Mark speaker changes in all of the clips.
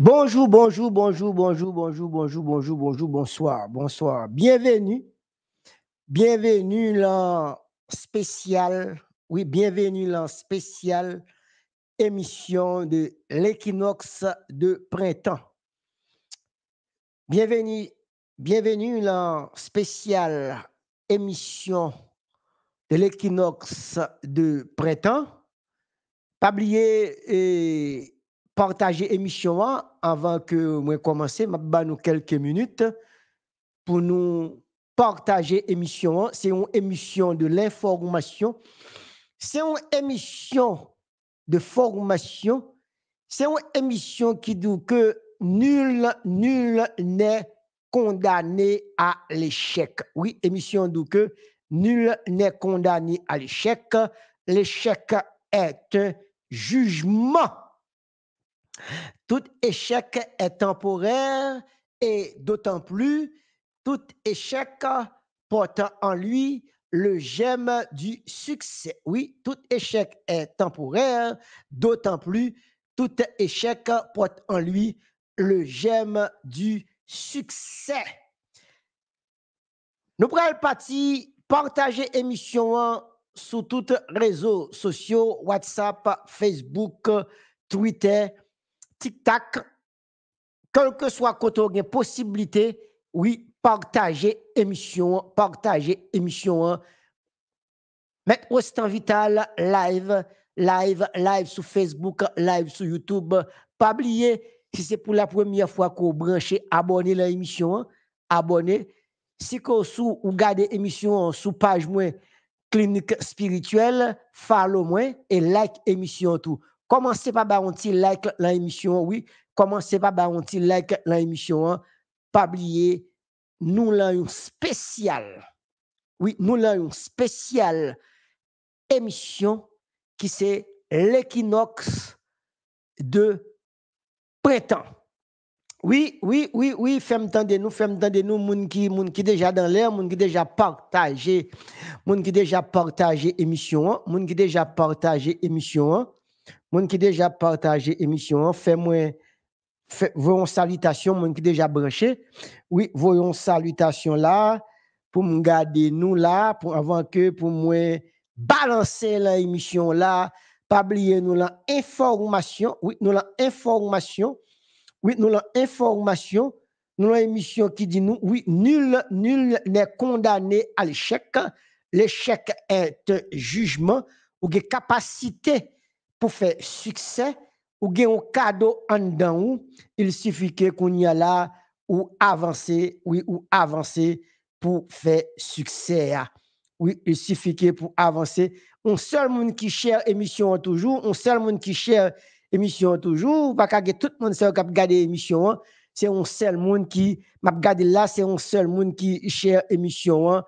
Speaker 1: Bonjour, bonjour, bonjour, bonjour, bonjour, bonjour, bonjour, bonjour, bonsoir, bonsoir. Bienvenue. Bienvenue dans spécial. Oui, bienvenue dans spécial émission de l'équinoxe de printemps. Bienvenue, bienvenue dans spécial émission de l'équinoxe de printemps. Pas oublier et partager émission avant que moi commencer, je vais nous quelques minutes pour nous partager l'émission. C'est une émission de l'information. C'est une émission de formation. C'est une émission qui dit que nul, nul n'est condamné à l'échec. Oui, émission dit que nul n'est condamné à l'échec. L'échec est un jugement tout échec est temporaire et d'autant plus, tout échec porte en lui le gemme du succès. Oui, tout échec est temporaire, d'autant plus, tout échec porte en lui le gemme du succès. Nous prenons parti partagez l'émission sur tous les réseaux sociaux, WhatsApp, Facebook, Twitter, tic-tac, quel que soit côté possibilité, oui, partager émission, partager émission. Mettre en Vital live, live, live sur Facebook, live sur YouTube. Pas oublier, si c'est pour la première fois qu'on branche, abonnez la émission, hein. abonnez. Si vous sous l'émission garde émission hein, sous page moins clinique spirituelle, follow moins et like émission tout. Commencez pas par un petit like l'émission, oui. Commencez pas par un petit like l'émission. Hein. Pas oublier, nous l'avons spécial. Oui, nous l'avons spécial émission qui c'est l'équinoxe de printemps. Oui, oui, oui, oui, femme entendre nous, fais entendre nous, moun qui, moun qui déjà dans l'air, moun qui déjà partagé, moun qui déjà partagé émission, hein, moun qui déjà partagé émission. Hein. Moun qui déjà partagé émission, fais-moi voyons salutation, moun qui déjà branché. Oui, voyons salutation là pour me garder nous là pour avant que pour moi balancer l'émission là, pas oublier nous la information, oui, nous la information. Oui, nous la information nous la qui dit nous, oui, nul, nul n'est condamné à l'échec. L'échec est un jugement ou une capacité pou fè sukse, ou gen ou kado an dan ou, il sifike kon yala ou avanse, ou avanse pou fè sukse ya. Ou il sifike pou avanse. On sel moun ki chèr emisyon an toujou, on sel moun ki chèr emisyon an toujou, ou pa kage tout moun sel kap gade emisyon an, se on sel moun ki, ma gade la se on sel moun ki chèr emisyon an,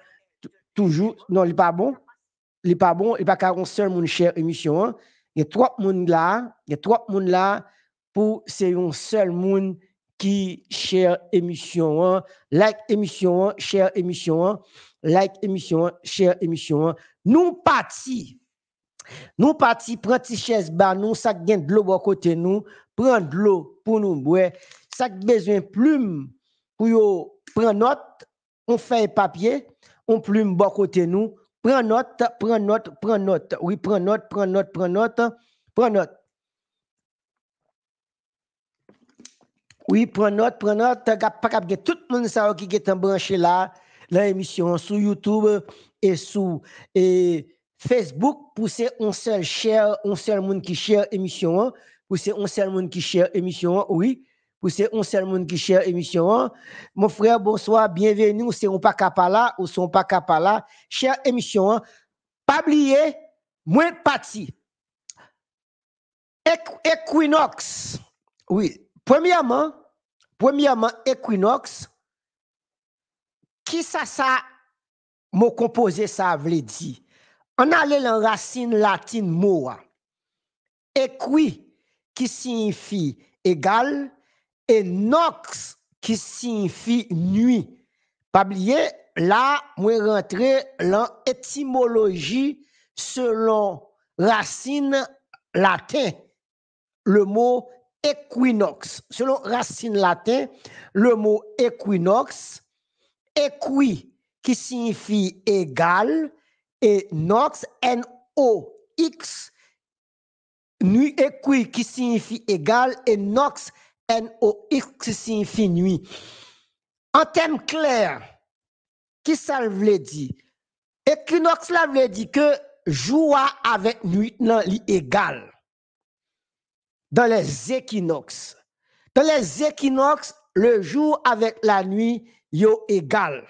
Speaker 1: toujou, non li pa bon, li pa bon, li pa kage on sel moun chèr emisyon an, Yè twop moun la pou se yon sel moun ki share emisyon an, like emisyon an, share emisyon an, like emisyon an, share emisyon an. Nou pati, nou pati pranti chèz ba nou, sak gen dlo bo kote nou, pran dlo pou nou mbwe. Sak bezyon ploum pou yo pran not, on fè yon papye, on ploum bo kote nou. Prends note, prends note, prends note. Oui, prends note, prends note, prends note. Prends note. Oui, prends note, prends note. Pas tout le monde qui est branché là, l'émission sur YouTube et sur et Facebook pour c'est un seul cher, un seul monde qui share émission. Hein. Pour c'est un seul monde qui share émission. Oui. pou se on sèl moun ki chèr emisyon an. Mon frè, bonsoir, bienveni, ou se yon pa kapala, ou son pa kapala. Chèr emisyon an, pabliye, mwen pati. Equinox. Oui. Premièrement, premièrement, equinox, ki sa sa mou kompoze sa vle di? An ale lan racine latine moua. Equi, ki sinfi egal nox » qui signifie nuit. Pas oublier, là, moi rentré dans l'étymologie selon racine latin. Le mot équinox Selon racine latin, le mot équinox equi » qui signifie égal et nox, N-O-X, nuit equi » qui signifie égal et nox N-O-X En termes clairs, qui ça veut dire? Équinoxe là veut dire que jour avec nuit non égal. Dans les équinoxes. Dans les équinoxes, le jour avec la nuit yo égal.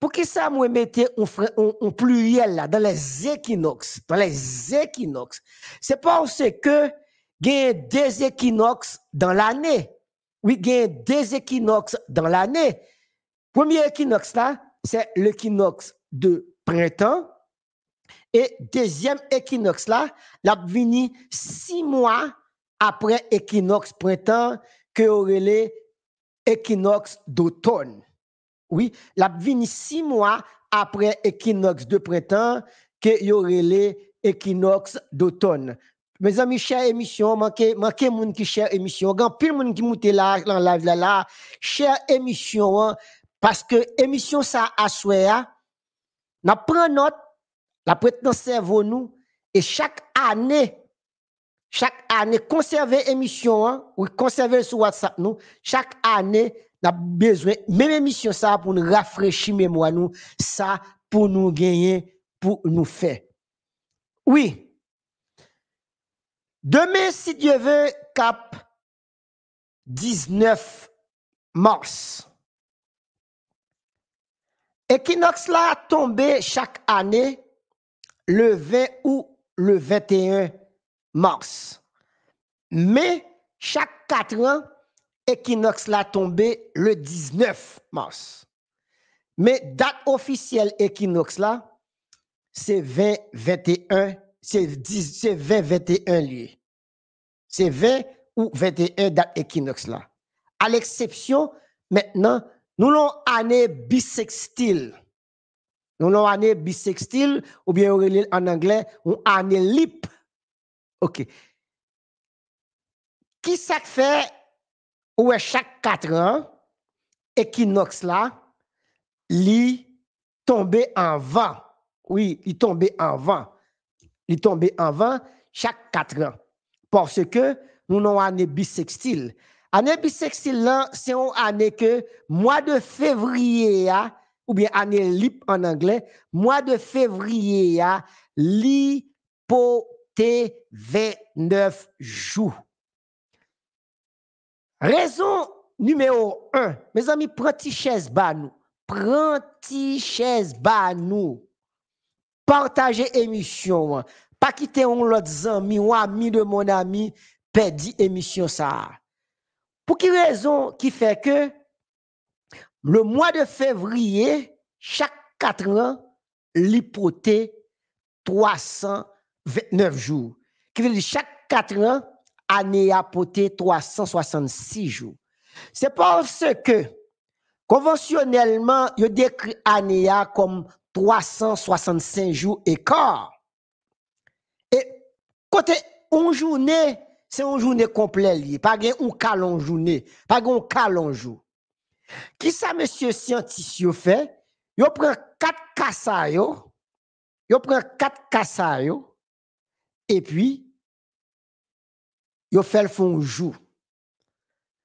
Speaker 1: Pour qui ça moi mettez un, pluriel là dans les équinoxes, dans les équinoxes. C'est parce que a deux équinoxes dans l'année. Oui, a deux équinoxes dans l'année. Premier équinoxe là, c'est l'équinoxe de printemps. Et deuxième équinoxe là, l'a vini six mois après équinoxe printemps que aurait l'équinoxe d'automne. Oui, l'a six mois après équinoxe de printemps que aurait équinoxe d'automne. Mes amis, chère émission, manquez manquez moun qui chère émission. Grand pile moun qui mouté là, en la là, là, chère émission, hein, parce que émission ça a souhait, hein, n'a note, la prête dans cerveau nous, et chaque année, chaque année, conserver émission, hein, ou conserver sur WhatsApp nous, chaque année, n'a besoin, même émission ça pour nous rafraîchir moi, nous, ça pour nous gagner, pour nous faire. Oui. Demain, si Dieu veut, cap 19 mars. Équinoxe là tombé chaque année le 20 ou le 21 mars. Mais chaque 4 ans, Equinox là tombé le 19 mars. Mais date officielle Equinox là, c'est 20-21 Se 20-21 liye. Se 20 ou 21 da ekinox la. A l'eksepsyon, nou l'on ane bisekstil. Nou l'on ane bisekstil, ou bien en anglè, ou ane lip. Ok. Ki sak fe, ou e chak 4 an, ekinox la, li tombe an van. Ou yi tombe an van. Il tombe en vain chaque 4 ans. Parce que nous avons une année bissextile. Année bissextile, c'est une année que mois de février, hein, ou bien année lip en anglais, mois de février, poté 29 jours. Raison numéro 1, mes amis, prends chaise bas nous. Prends chaise bas nous. Partager émission. Pas quitter un l'autre ami ou ami de mon ami, perdit émission ça. Pour quelle raison qui fait que le mois de février, chaque 4 ans, l'hypoté 329 jours. Qui veut chaque 4 ans, année a poté 366 jours. C'est parce que conventionnellement, je décrit année comme 365 jours et quart. Et côté une journée, c'est une journée complète, pas un calon journée, pas un calon jour. Qui ça, monsieur scientifique, fait? Yo prend quatre kassa yo, yo prend 4 kassa et puis, vous fait le fond jour.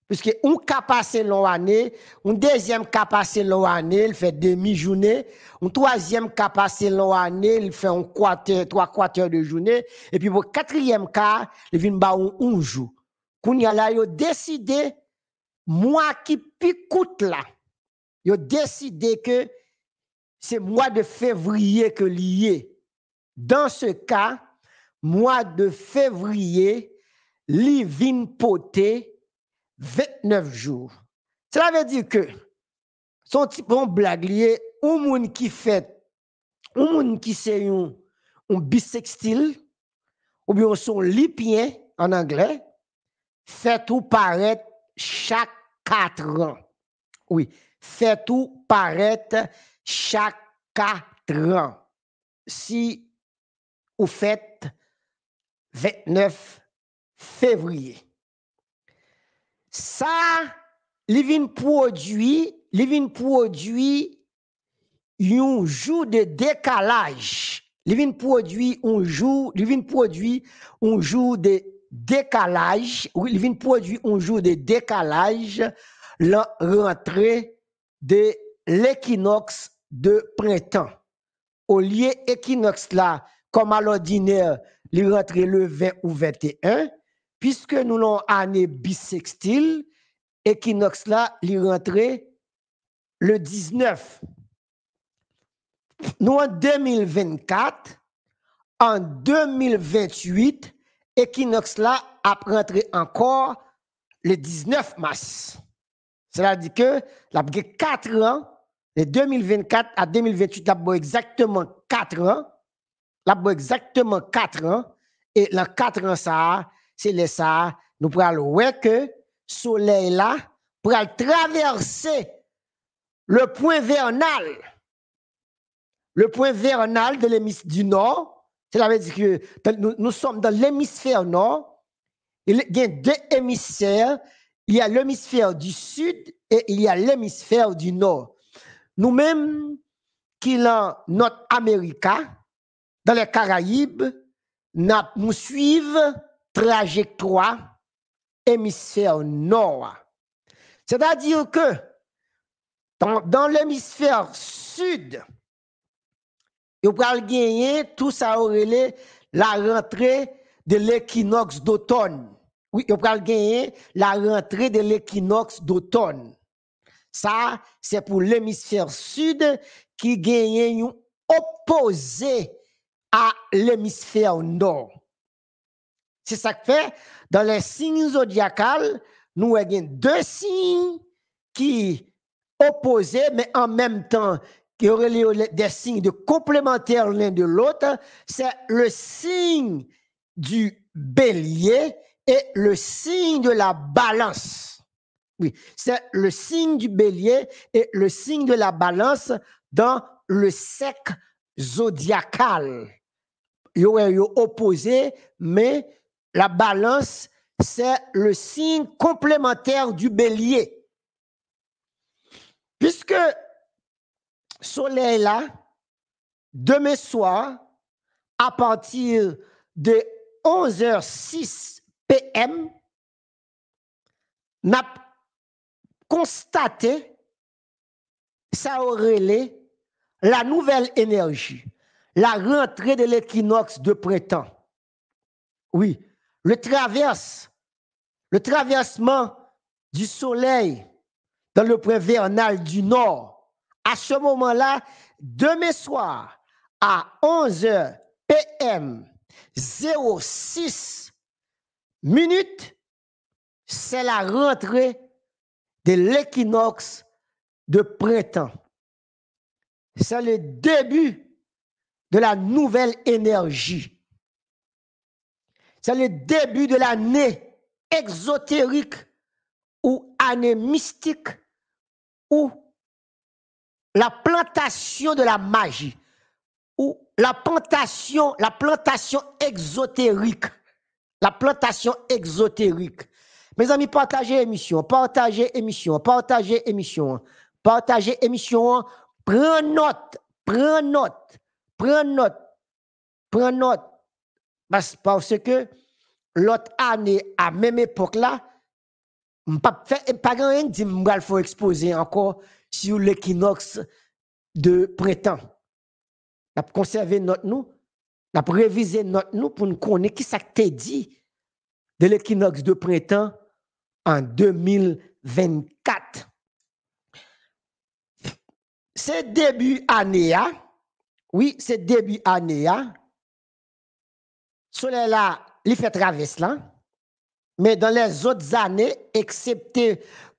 Speaker 1: Puisque on cas passé long année, un deuxième cas passé long année, il fait demi-journée, un troisième cas passé long année, il fait un quarter, trois quarts de journée, et puis pour quatrième cas, il vient un, jour. Koun il a décidé, moi qui picoute là, il a décidé que c'est mois de février que lié. Dans ce cas, mois de février, il vient poté, 29 jours. Cela veut dire que son petit bon blague lié ou monde qui fait ou monde qui c'est un, bisextile ou bien son lipien en anglais fait tout paraître chaque 4 ans. Oui, fait tout paraître chaque 4 ans. Si vous faites 29 février. Ça, vins produit les produit vin jour de décalage. Les vin un jour, jou, produit vin jour de décalage. li vin de décalage, la rentrée de l'équinoxe de printemps. Au lieu équinoxe là, comme à l'ordinaire, il rentrait le 20 ou 21, Puisque nous l'avons année bissextile, ekinoks là, il rentre le 19. Nous en 2024, en 2028, équinoxe là après rentré encore le 19 mars. Cela dit que la 4 ans, de 2024 à 2028, la exactement 4 ans. La exactement 4 ans. Et dans 4 ans, ça c'est ça, nous prenons voir que soleil là, pour traverser le point vernal. Le point vernal de l'hémisphère du nord, cela veut dire que nous, sommes dans l'hémisphère nord. Il y a deux hémisphères. Il y a l'hémisphère du sud et il y a l'hémisphère du nord. Nous-mêmes, qui dans notre Amérique, dans les Caraïbes, nous suivons trajectoire hémisphère nord. C'est-à-dire que dans, l'hémisphère sud, vous pouvez gagner tout ça aurait la rentrée de l'équinoxe d'automne. Oui, vous pouvez gagner la rentrée de l'équinoxe d'automne. Ça, c'est pour l'hémisphère sud qui gagne opposé à l'hémisphère nord. C'est ça que fait, dans les signes zodiacaux, nous avons deux signes qui opposés, mais en même temps, qui auraient des signes de complémentaires l'un de l'autre. C'est le signe du bélier et le signe de la balance. Oui, c'est le signe du bélier et le signe de la balance dans le sec zodiacal. Ils sont opposés, mais la balance, c'est le signe complémentaire du bélier. Puisque soleil là, demain soir, à partir de 11h06 p.m., n'a constaté ça aurait la nouvelle énergie, la rentrée de l'équinoxe de printemps. Oui, le traverse, le traversement du soleil dans le vernal du nord. À ce moment-là, demain soir, à 11h PM 06 minutes, c'est la rentrée de l'équinoxe de printemps. C'est le début de la nouvelle énergie. C'est le début de l'année exotérique ou année mystique ou la plantation de la magie ou la plantation, la plantation exotérique. La plantation exotérique. Mes amis, partagez émission, partagez émission, partagez émission, partagez émission. Prends note, prends note, prends note, prends note. Parce, que l'autre année, à même époque-là, je eh, ne pas rien dit que faut exposer encore sur l'équinoxe de printemps. Je conserver notre nous, je réviser notre nous pour nous connaître qui ça dit de l'équinoxe de printemps en 2024. C'est début année, oui, c'est début année, sou lè la li fè traves lan, mè dan lè zot zanè, ekseptè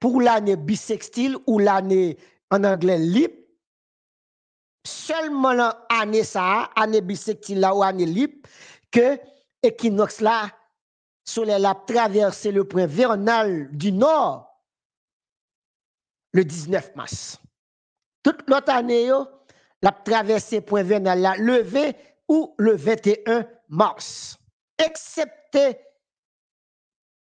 Speaker 1: pou l'anè bisèkstil ou l'anè an anglè lip, sèlman anè sa, anè bisèkstil la ou anè lip, kè ekinox la, sou lè la travesse le pwen vernal di nor, le 19 mas. Tout l'anè yo, la travesse pwen vernal la levé ou le 21 mas. mars, excepté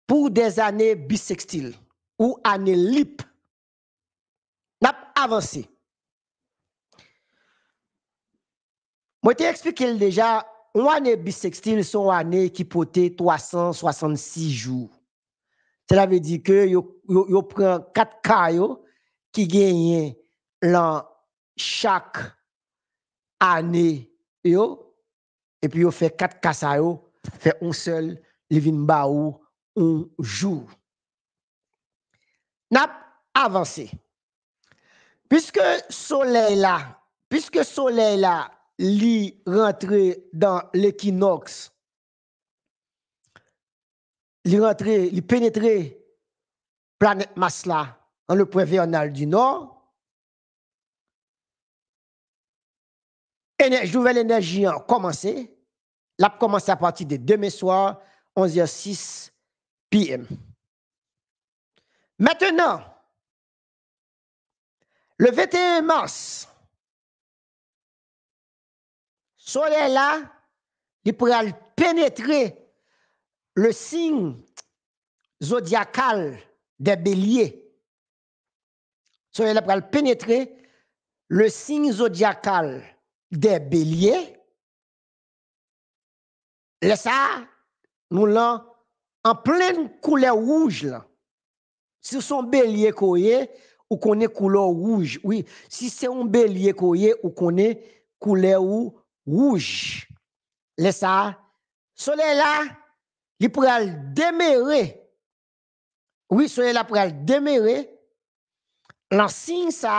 Speaker 1: pour des années bissextiles ou années LIP. N'a avancé. Moi, t'ai expliqué déjà, une année bissextile, c'est une année qui être 366 jours. Cela veut dire que vous prenez 4 qui gagnent chaque année yo, et puis on fait quatre on fait un seul, il vient baou un jour. N'a avancé. Puisque soleil là, puisque soleil là, li rentré dans l'équinoxe, est rentré, il pénétré planète Masla dans le point vernal du nord, nouvelle énergie a commencé. L'a commence à partir de demain soir, 11h06 p.m. Maintenant, le 21 mars, soleil là, il pénétrer le signe zodiacal des béliers. Soleil là pénétrer le signe zodiacal de belye, lè sa, nou lan, an plen koule rouj lan, si son belye kouye, ou koune koule rouj, si son belye kouye, ou koune koule rouj, lè sa, solè la, li pou al demere, oui, solè la pou al demere, lan sin sa,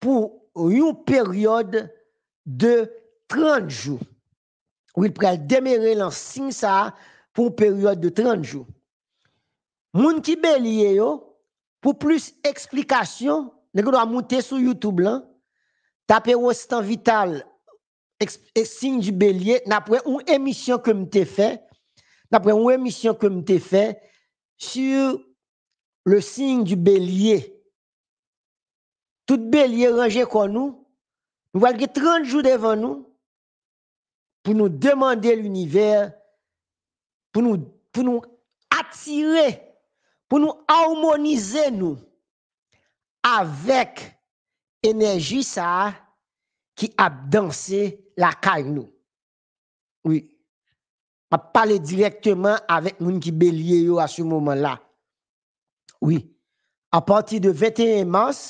Speaker 1: pou yon peryode, de 30 jou ou il prel demere lan sin sa pou periode de 30 jou moun ki belye yo pou plus eksplikasyon nekou do a moun te sou youtube lan tape ou sitan vital e sin di belye napre ou emisyon ke mte fe napre ou emisyon ke mte fe sur le sin di belye tout belye ranger kon nou Nou valge 30 jou devan nou pou nou demande l'univers, pou nou atire, pou nou harmonize nou, avek enerji sa ki ap danse la kay nou. Ou, ap pale direktman avek moun ki belye yo a sou mouman la. Ou, ap parti de 21 mars,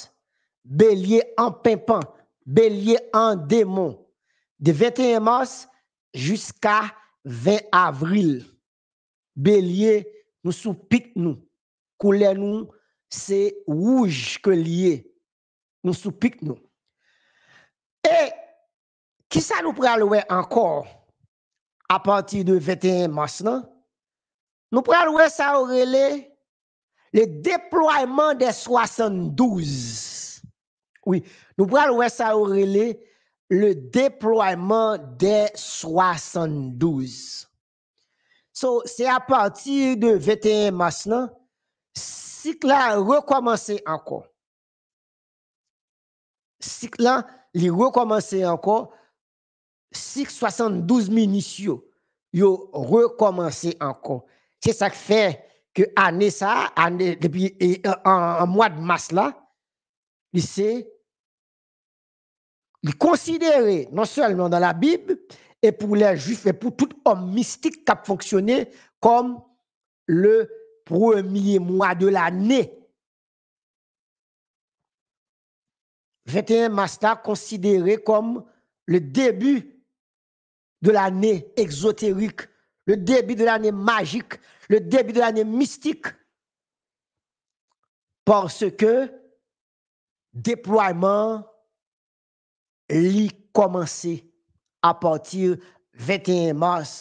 Speaker 1: belye anpimpan, belye an demon de 21 mars jiska 20 avril belye nou sou pik nou koule nou se wouj ke liye nou sou pik nou e, ki sa nou prealouè ankor apanti de 21 mars nan nou prealouè sa ou rele le deployman de 72 oui Nous prenons le déploiement des 72. Donc c'est à partir de 21 mars, le
Speaker 2: Cycle
Speaker 1: a recommencé encore. Cycle a recommencé encore. Cycle 72 munitions, il recommencé encore. C'est ça qui fait que année ça, depuis en, mois de mars là, il considéré non seulement dans la Bible, et pour les Juifs, et pour tout homme mystique qui a fonctionné comme le premier mois de l'année. 21 Master considéré comme le début de l'année exotérique, le début de l'année magique, le début de l'année mystique. Parce que déploiement li komanse apatir 21 mars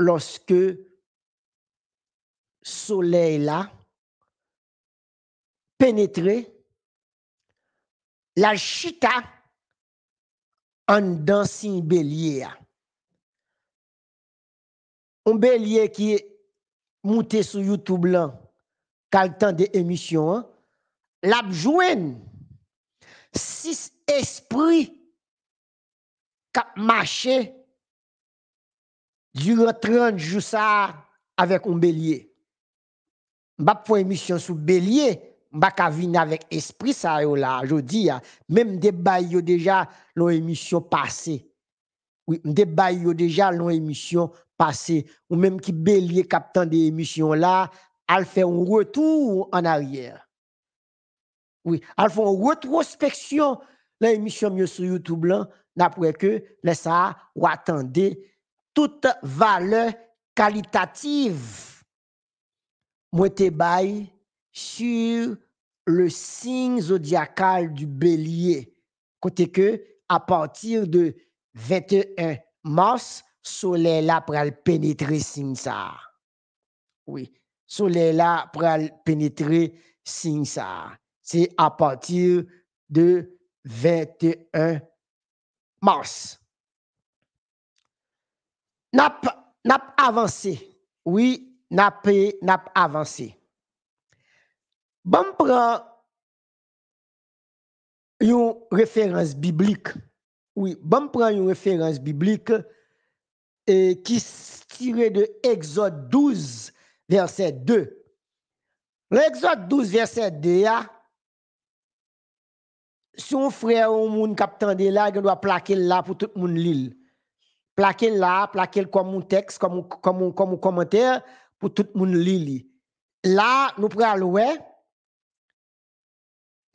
Speaker 1: loske soley la penetre la chita an dansin belye a. Un belye ki mouti sou Youtube lan kal tan de emisyon, la pjouen sis espri kap mache, zi retren jousa avek ou belye. Mbap pou emisyon sou belye, mbap kavine avek espri sa yo la, jo di ya, mbem debay yo deja loun emisyon pase. Mbem debay yo deja loun emisyon pase, ou mbem ki belye kap tan de emisyon la, al fe yon retou an ariyar. Oui, al fe yon retrospeksyon la emisyon miyo sou YouTube lan, D'après que les ça ou attendez toute valeur qualitative moi sur le signe zodiacal du bélier côté que à partir de 21 mars soleil là pral pénétrer signe ça oui soleil là pral pénétrer signe ça c'est à partir de 21 mars. Nap, pas avancé. Oui, nap, nap avancé. Bon, prend une référence biblique. Oui, bon, prend une référence biblique et euh, qui tirée de Exode 12, verset 2. L'Exode 12, verset 2, sou frè ou moun kapitan de la, gen dwa plake l la pou tout moun li li. Plake l la, plake l komoun teks, komoun komoun komonter, pou tout moun li li. La, nou pralwe,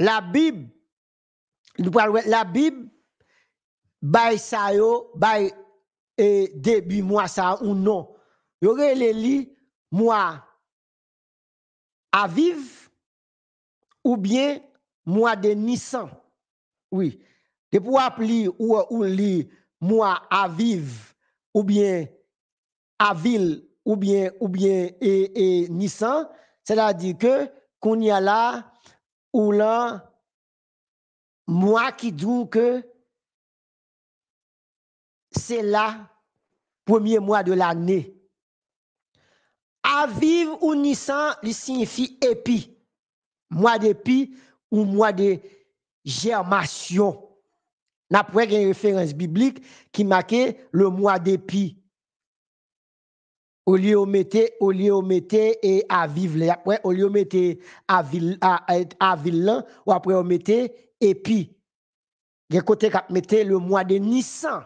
Speaker 1: la bib, nou pralwe, la bib, bay sa yo, bay, e debi mwa sa ou non. Yo re le li, mwa, aviv, ou bien, mwa de nisan. Oui, de pou ap li ou ou li mwa aviv ou bien avil ou bien ou bien e, e nisan, se la di ke kon ya la ou la mwa ki doun ke se la pwemye mwa de la ne. Aviv ou nisan li sinfi epi, mwa de epi ou mwa de epi. germation. N'a pas une référence biblique qui marque le mois d'épi. Au lieu de mettre, au lieu et à vivre, après au lieu de à ville, à, ville, ou après on mette épi. Il y a côté qui le mois de Nissan.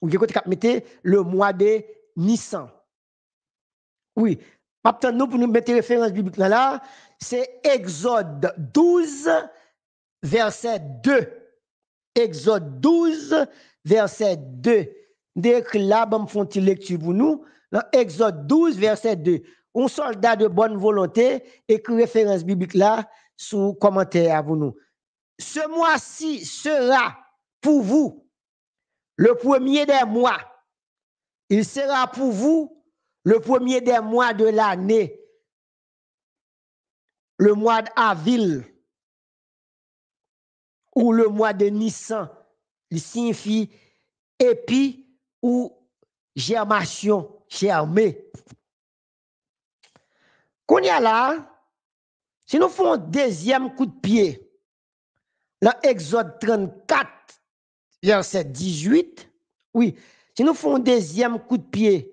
Speaker 1: Ou il côté qui le mois de Nissan. Oui, maintenant nous pour nous mettre référence biblique là, là c'est Exode 12 verset 2. Exode 12, verset 2. Dès que là, bon, font une lecture pour nous. Exode 12, verset 2. Un soldat de bonne volonté, écrit référence biblique là, sous commentaire à vous nous. Ce mois-ci sera pour vous le premier des mois. Il sera pour vous le premier des mois de l'année. Le mois d'avril ou le mois de Nissan, il signifie épi ou germation, germé. Qu'on y a là, si nous faisons un deuxième coup de pied, dans Exode 34, verset 18, oui, si nous faisons un deuxième coup de pied,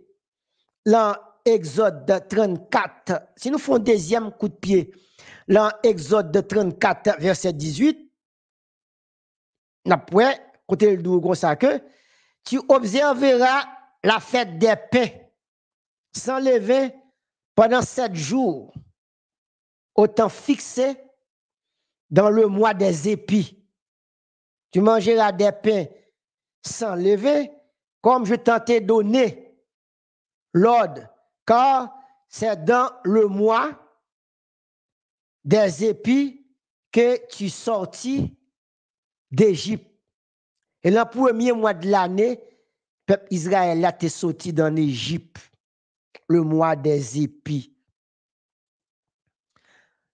Speaker 1: dans Exode 34, si nous faisons deuxième coup de pied, dans Exode 34, verset 18, côté le que tu observeras la fête des pains sans lever pendant sept jours au temps fixé dans le mois des épis. Tu mangeras des pains sans lever comme je t'en ai donné l'ordre, car c'est dans le mois des épis que tu sortis d'Égypte. Et dans le premier mois de l'année, peuple Israël a été sorti dans l'Égypte, le mois des épis.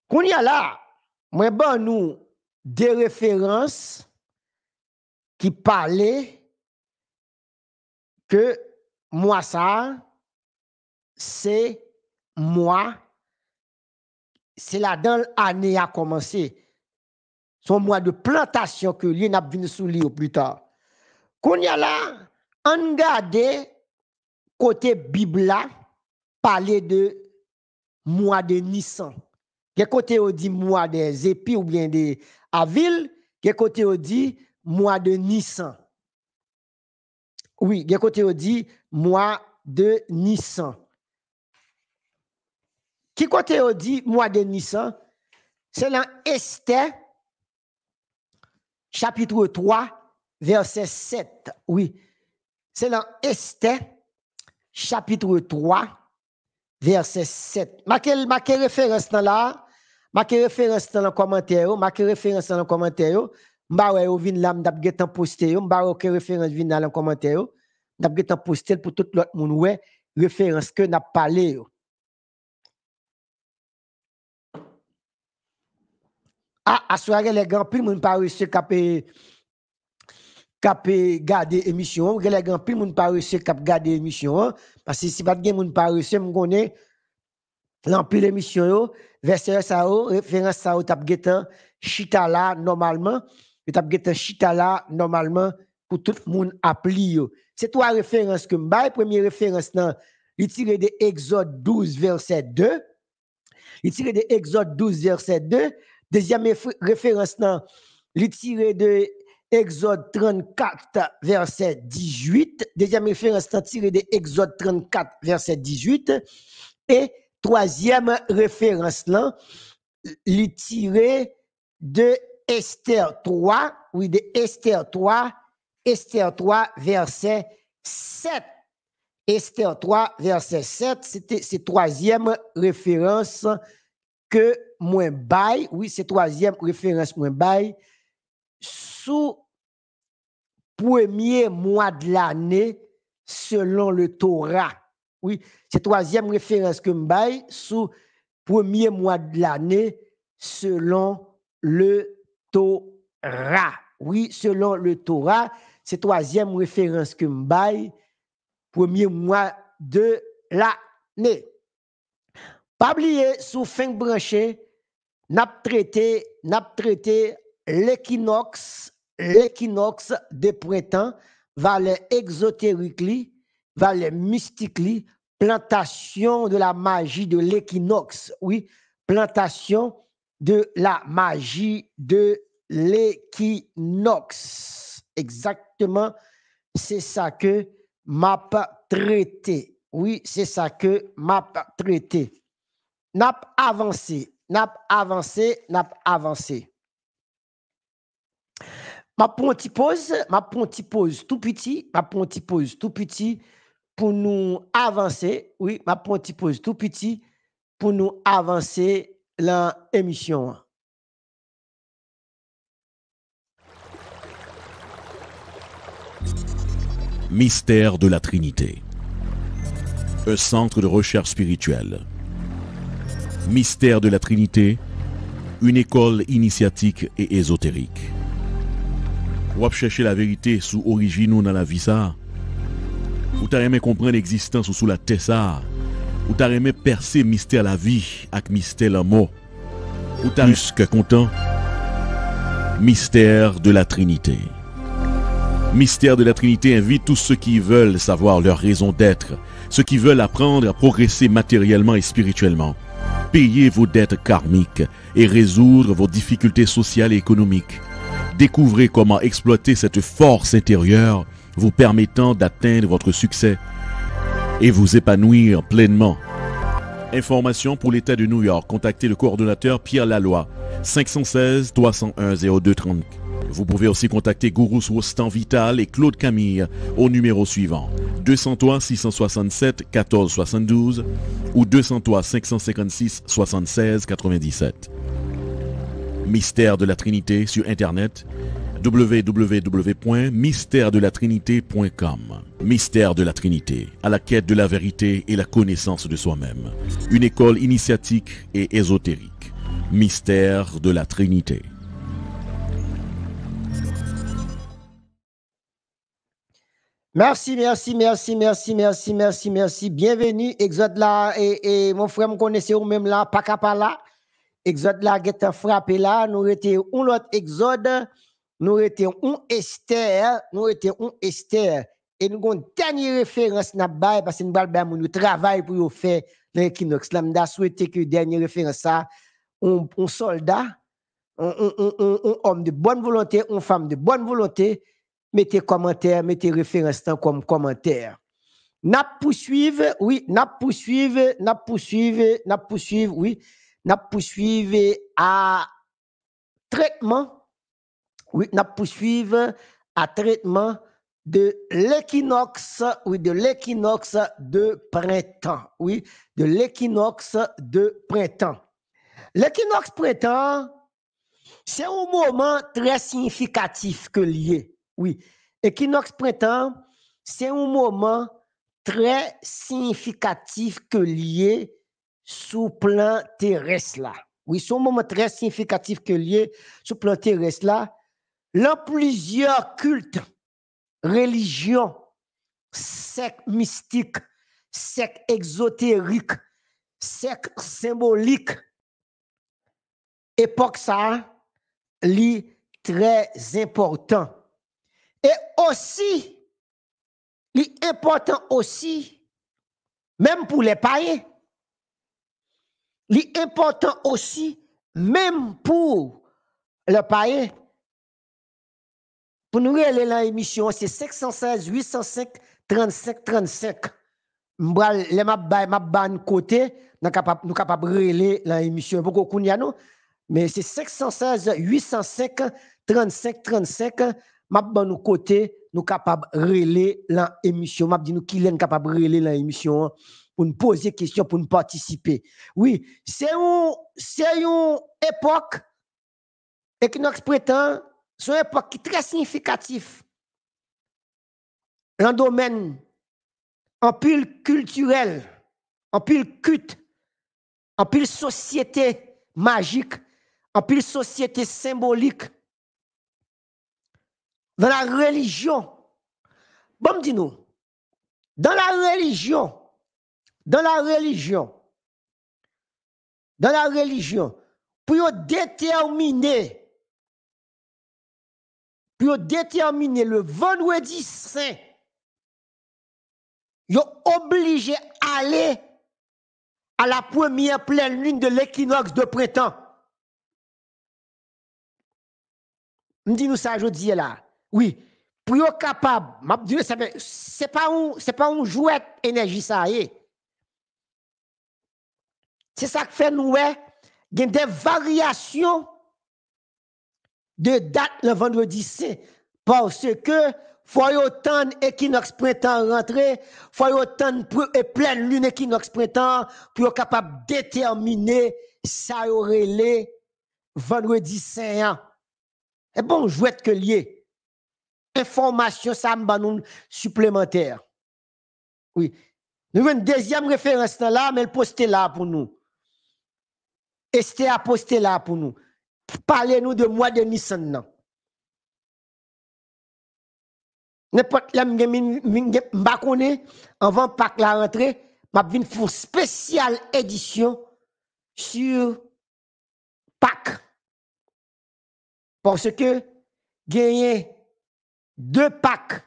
Speaker 1: Qu'on y a là, moi, ben nous, des références qui parlaient que moi, ça, c'est moi, c'est là dans l'année a commencé son mois de plantation que lui n'a venu sous au plus tard. Qu'on y a là, on garde côté Bible parler de mois de Nissan. a côté on dit mois des épis ou bien des Avil, que côté on dit mois de Nissan. Oui, a côté on dit mois de Nissan. Qui côté on dit mois de Nissan? C'est dans Esther chapitre 3, verset 7. Oui, c'est dans Esté, chapitre 3, verset 7. Marquez référence dans là, référence dans le commentaire, marquez référence dans le commentaire. Mba wè vin là m'dap getan poster le mba référence vin dans le commentaire le commentaire getan poster pour tout l'autre monde ouais référence que n'a parlé l'air. Aswa e, e gen lè gen pli moun parese kap gade emisyon an. Gen lè gen pli moun parese kap gade emisyon an. Pase si bat gen moun parese moun konè lan pli emisyon yo, verserè sa ou, referè sa ou tap getan chitala normalman, tap getan chitala normalman kou tout moun apli yo. Se to a referèse ke mba, e premiye referèse nan li tire de Exode 12 versè 2, li tire de Exode 12 versè 2, Deuxième référence, il tiré de Exode 34, verset 18. Deuxième référence, tiré de Exode 34, verset 18. Et troisième référence, il tiré de Esther 3, oui, de Esther 3, Esther 3, verset 7. Esther 3, verset 7, c'était la troisième référence que moins bail, oui, c'est troisième référence moins bail, sous premier mois de l'année selon le Torah. Oui, c'est troisième référence que bail sous premier mois de l'année selon le Torah. Oui, selon le Torah, c'est troisième référence que bail premier mois de l'année. Pas oublier, sous fin branché, n'a traité, traité l'équinoxe, l'équinoxe de printemps, valeur exotérique, valeur mystique, plantation de la magie de l'équinoxe, oui, plantation de la magie de l'équinoxe. Exactement, c'est ça que m'a traité. Oui, c'est ça que m'a traité. N'a avancé n'a pas avancé, n'a pas avancé. Ma petite pause, ma petite pause tout petit, ma petite pause tout petit pour nous avancer. Oui, ma petite pause tout petit pour nous avancer l'émission.
Speaker 2: Mystère de la Trinité. Un centre de recherche spirituelle Mystère de la Trinité, une école initiatique et ésotérique. Ou chercher la vérité sous origine ou dans la vie ça. Ou t'as aimé comprendre l'existence sous la tête ça. Ou t'as aimé percer mystère la vie avec mystère la mort. Ou t'as plus que content. Mystère de la Trinité. Mystère de la Trinité invite tous ceux qui veulent savoir leur raison d'être, ceux qui veulent apprendre à progresser matériellement et spirituellement. Payez vos dettes karmiques et résoudre vos difficultés sociales et économiques. Découvrez comment exploiter cette force intérieure vous permettant d'atteindre votre succès et vous épanouir pleinement. Information pour l'État de New York. Contactez le coordonnateur Pierre Laloy, 516 301 0230. Vous pouvez aussi contacter Gourous Roustan Vital et Claude Camille au numéro suivant 203 667 14 72 ou 203 556 76 97. Mystère de la Trinité sur Internet www.mystèredelatrinité.com Mystère de la Trinité, à la quête de la vérité et la connaissance de soi-même. Une école initiatique et ésotérique. Mystère de la Trinité.
Speaker 1: Mersi, mersi, mersi, mersi, mersi, mersi, mersi, mersi, bienveni, exode la, et mon frère, moun konnesse ou mèm la, pa ka pa la, exode la, getta frappe la, nou rete ou lot exode, nou rete ou estère, nou rete ou estère, et nou kon tenye referans na baye, passe nou balbe amoun nou travaye pou yo fè, lèkinox, lèm da souwete ki ou tenye referans sa, ou solda, ou om de bonne volonté, ou fam de bonne volonté, mettez commentaire, mettez référence comme commentaire. N'a poursuivre, oui, n'a poursuivre, n'a poursuivre, n'a poursuivre, oui, n'a poursuivre à traitement, oui, n'a poursuivre à traitement de l'équinoxe, oui, de l'équinoxe de printemps, oui, de l'équinoxe de printemps. L'équinoxe printemps, c'est un moment très significatif que lié. Oui. Equinox printemps, c'est un moment très significatif que lié sous plan terrestre là. Oui, c'est un moment très significatif que lié sous plan terrestre là. Dans plusieurs cultes, religions, sectes mystiques, sectes exotériques, sectes symboliques, époque ça, lit très important. E osi, li impotant osi, menm pou le paye, li impotant osi, menm pou le paye, pou nou rele la emisyon, se 716, 805, 35, 35. Mbra, le map bay, map bay an kote, nou kapap rele la emisyon, pou kou koun ya nou, men se 716, 805, 35, 35, map ban nou kote nou kapab relè lan emisyon, map di nou ki lè nou kapab relè lan emisyon, pou nou pose kisyon, pou nou patisipe. Oui, se yon epok, ek nou ekspretan, se yon epok ki trè signifikatif, lan domen, an pil kulturel, an pil küt, an pil sosyete magik, an pil sosyete simbolik, dans la religion. Bon, dis-nous, dans la religion, dans la religion, dans la religion, pour déterminer, pour déterminer le vendredi saint, ils ont aller à la première pleine lune de l'équinoxe de printemps. dis nous ça dis là. Oui, pour être capable, ce n'est pas c'est pas jouet énergie ça eh. C'est ça qui fait nous, eh. il des variations de date le vendredi saint parce que faut autant équinoxe printemps rentrer, faut autant et pleine lune équinoxe printemps pour être capable de déterminer ça aurait les vendredi saint. Et hein. eh bon, jouet que lié information ça nous supplémentaire. Oui. Nous avons une deuxième référence là, mais elle poste là pour nous. Esther a poster là pour nous. Parlez-nous de moi, de Nissan. N'importe là, je avant Pâques la rentrée, je vais faire une spéciale édition sur Pâques. Parce que, gagner deux Pâques.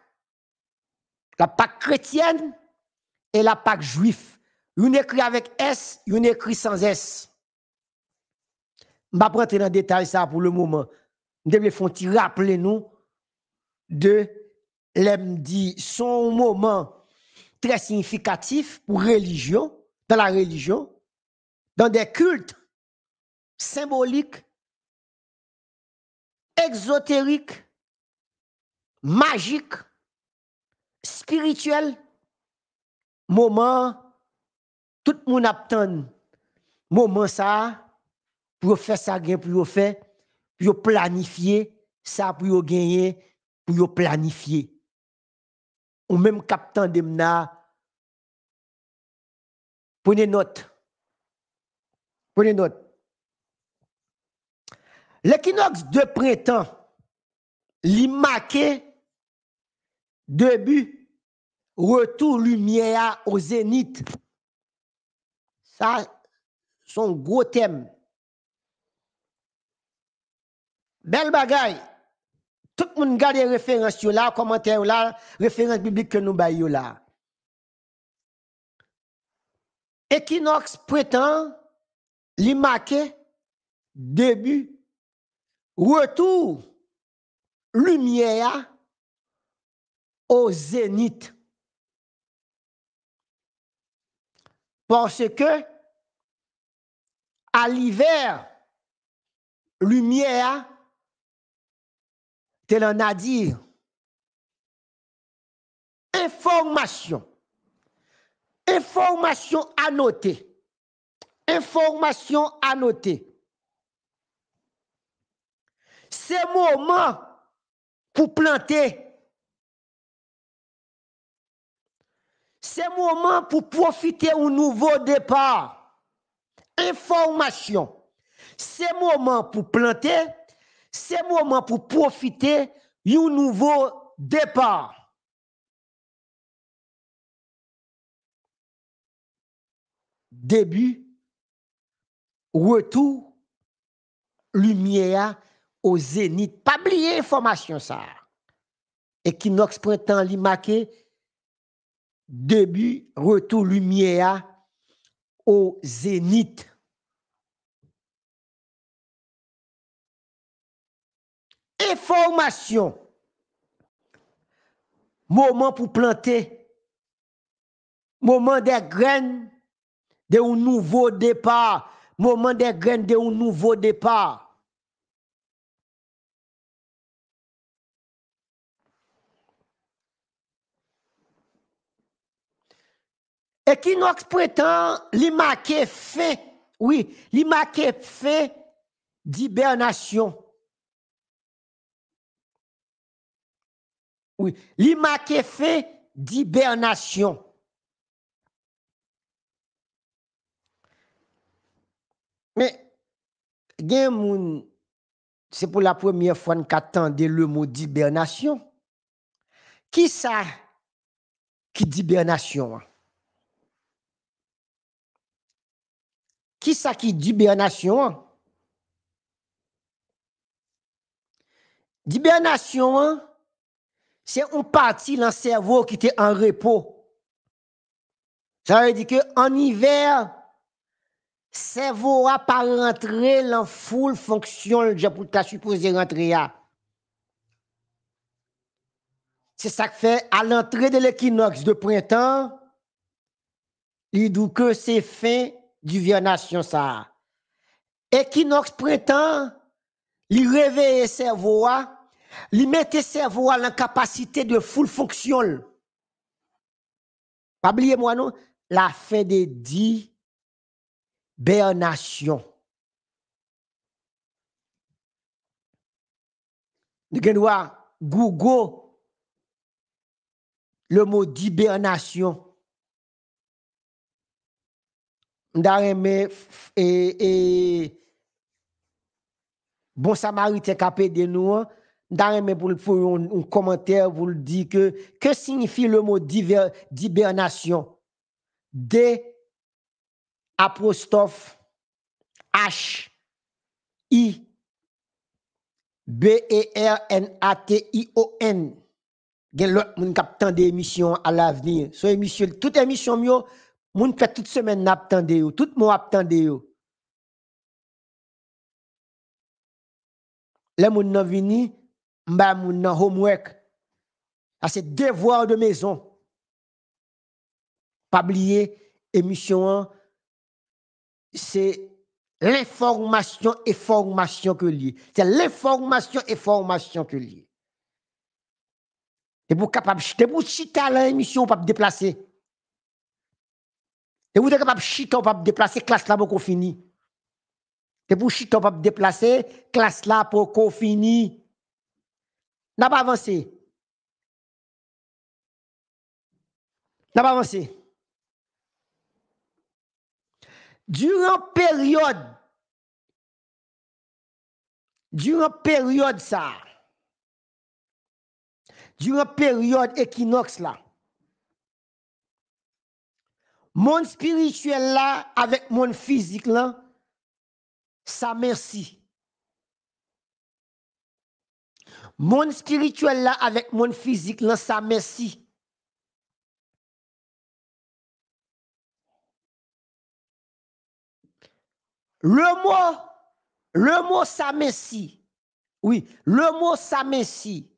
Speaker 1: La Pâque chrétienne et la Pâque juive. Une écrit avec S, une écrit sans S. Je vais dans le détail ça pour le moment. Je vais vous rappeler nous de l'emdi. son moment très significatif pour religion, dans la religion, dans des cultes symboliques, exotériques, magik, spirituel, mouman, tout moun aptan, mouman sa, pou yo fe sa gen, pou yo fe, pou yo planifiye, sa pou yo genye, pou yo planifiye. Ou menm kap tan demna, pounenot, pounenot. Lekinox de printan, li make, li make, debu, retou lumye ya, ou zenit. Sa, son gro tem. Bel bagay, tout moun gade referans yo la, komantè yo la, referans bibik ke nou bay yo la. Ekinox prétan, li make, debu, retou, lumye ya, au zénith. Parce que à l'hiver, lumière, tel en a dit, information, information à noter, information à noter. C'est moment pour planter Se mouman pou profite ou nouvo depar. Enformasyon. Se mouman pou plante, se mouman pou profite ou nouvo depar. Deby, wetou, lumyea, ou zenit. Pa bliye informasyon sa. E kinokspretan li make, Debi, retou lumye a, ou zenit. Eformasyon, mouman pou plante, mouman de gren de ou nouvo depar, mouman de gren de ou nouvo depar. E ki nòx pou etan li makè fè, oui, li makè fè di bèrnasyon. Oui, li makè fè di bèrnasyon. Mè, gen moun, se pou la premiè fwèn katen de le mò di bèrnasyon, ki sa ki di bèrnasyon an? Ki sa ki d'hibernasyon an? D'hibernasyon an, se ou pati lan servo ki te an repo. Sa ou di ke an iver, servo a pa rentre lan foul fonksyon japouta suposye rentre ya. Se sa ke fe, a lantre de l'ekinox de printan, li d'ou ke se fe, Di bernasyon sa. E ki noks prentan, li reveye se vowa, li mette se vowa l'enkapasite de ful fonksyon. Pabliye mwenon, la fe de di bernasyon. Neken wak, gougo, le mou di bernasyon. Ndareme, e, e bon samari te kape denou an, Ndareme pou yon komentèr, pou yon di ke, ke sinifi le mot dibernasyon? D, apostof, H, I, B, E, R, N, A, T, I, O, N. Gen lòt moun kap tan de emisyon al avenir. So emisyon, tout emisyon myon, Moun fè tout semen n ap tende yo, tout moun ap tende yo. Le moun nan vini, mba moun nan homwek. A se devouar de mezon. Pabliye, emisyon an, se l'informasyon e formasyon ke liye. Se l'informasyon e formasyon ke liye. E pou kap ap chite, pou chite ala emisyon, ou pap deplase. E wou den ke pap chiton pap deplase, klas la pou kon fini. E wou chiton pap deplase, klas la pou kon fini. Nan pa avanse. Nan pa avanse. Durant peryode. Durant peryode sa. Durant peryode ekinox la. Mon spirituel la avèk mon fizik lan sa mersi. Mon spirituel la avèk mon fizik lan sa mersi. Le mot sa mersi. Oui, le mot sa mersi.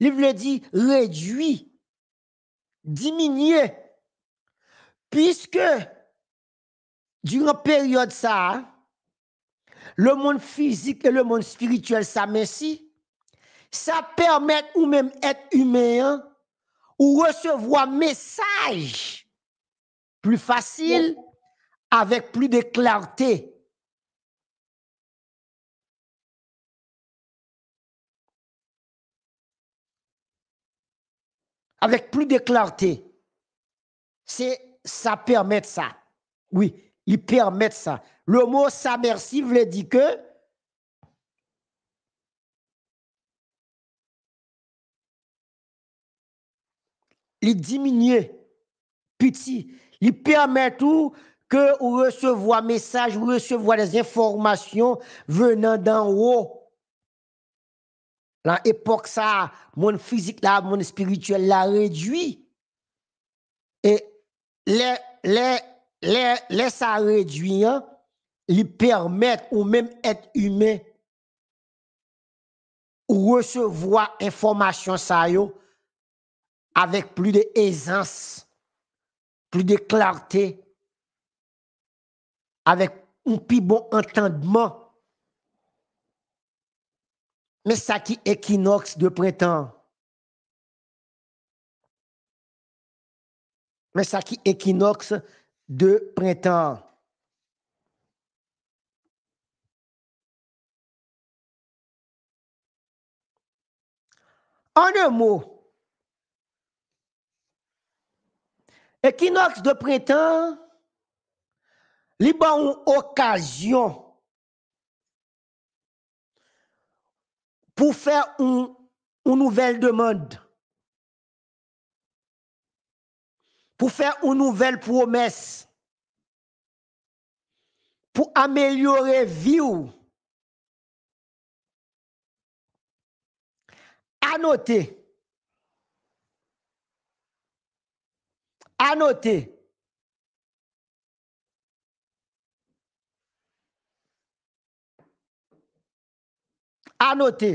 Speaker 1: Livre di, rejoui, diminiye. Puisque, durant période ça, le monde physique et le monde spirituel s'améliorent. ça permet ou même être humain ou recevoir message plus facile avec plus de clarté. Avec plus de clarté. C'est ça permet ça. Oui, il permet ça. Le mot ça merci veut dire que il diminue petit, il permet tout que vous recevez message, ou recevoir des informations venant d'en haut. Dans l'époque, ça, mon physique, là, mon spirituel, l'a réduit. Et les, les, les, les ça lui hein, permettent ou même être humain ou recevoir information ça avec plus d'aisance, plus de clarté, avec un plus bon entendement. Mais ça qui équinoxe de printemps, mais ça qui équinoxe de printemps. En un mot, équinoxe de printemps, liban une occasion pour faire une nouvelle demande. pou fè un nouvel promès, pou amèliorè viw, anote, anote, anote, anote,